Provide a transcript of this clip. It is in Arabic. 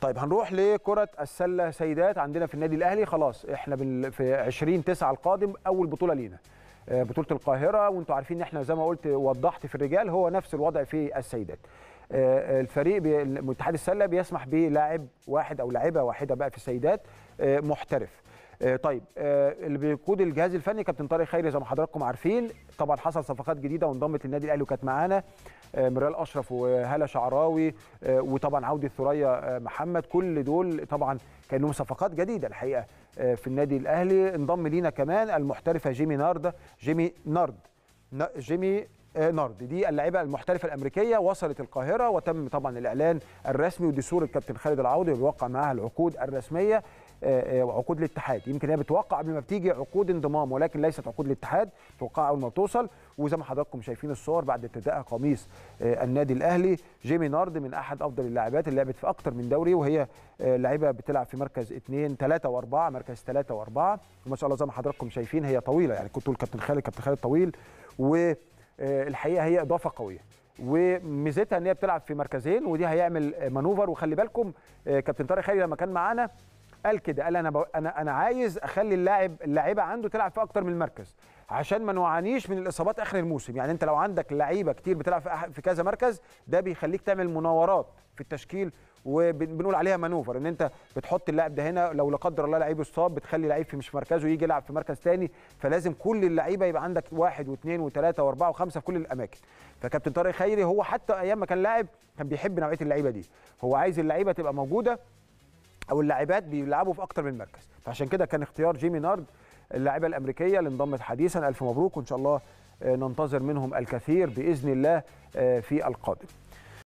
طيب هنروح لكره السله سيدات عندنا في النادي الاهلي خلاص احنا في 20 9 القادم اول بطوله لينا آه، بطوله القاهره وانتم عارفين ان احنا زي ما قلت وضحت في الرجال هو نفس الوضع في السيدات آه، الفريق اتحاد السله بيسمح بلاعب واحد او لاعبه واحده بقى في السيدات آه، محترف آه، طيب آه، اللي بيقود الجهاز الفني كابتن طارق خيري زي ما حضراتكم عارفين طبعا حصل صفقات جديده وانضمت للنادي الاهلي وكانت معانا آه، مريال اشرف وهاله شعراوي وطبعا عوده ثريا محمد كل دول طبعا كان لهم صفقات جديده الحقيقه في النادي الاهلي انضم لينا كمان المحترفه جيمي نارد جيمي نارد جيمي نارد دي اللاعبه المحترفه الامريكيه وصلت القاهره وتم طبعا الاعلان الرسمي ودي صوره كابتن خالد العوضي بيوقع معاها العقود الرسميه آه، آه، وعقود الاتحاد يمكن هي بتوقع قبل ما بتيجي عقود انضمام ولكن ليست عقود الاتحاد توقع اول ما توصل وزي ما حضراتكم شايفين الصور بعد ارتدائها قميص آه، النادي الاهلي جيمي نارد من احد افضل اللاعبات اللي لعبت في اكتر من دوري وهي لعيبه بتلعب في مركز 2 3 و4 مركز 3 و4 وما شاء الله زي ما حضراتكم شايفين هي طويله يعني كنت الكابتن خالد كابتن خالد طويل و آه، الحقيقه هي اضافه قويه وميزتها ان هي بتلعب في مركزين ودي هيعمل مانوفر وخلي بالكم آه، كابتن طارق خيري لما كان معانا قال كده قال انا انا انا عايز اخلي اللاعب اللعيبه عنده تلعب في اكتر من مركز عشان ما نعانيش من الاصابات اخر الموسم يعني انت لو عندك لعيبه كتير بتلعب في, في كذا مركز ده بيخليك تعمل مناورات في التشكيل وبنقول عليها مانوفر ان انت بتحط اللاعب ده هنا لو لا قدر الله لعيب اصاب بتخلي لعيب في مش مركزه يجي يلعب في مركز تاني فلازم كل اللعيبه يبقى عندك واحد واثنين وثلاثه واربعه وخمسه في كل الاماكن فكابتن طارق خيري هو حتى ايام ما كان لاعب كان بيحب نوعيه اللعيبه دي هو عايز اللعيبه تبقى موجوده او اللاعبات بيلعبوا في اكتر من مركز فعشان كده كان اختيار جيمي نارد اللاعبه الامريكيه اللي انضمت حديثا الف مبروك وان شاء الله آه، ننتظر منهم الكثير باذن الله آه، في القادم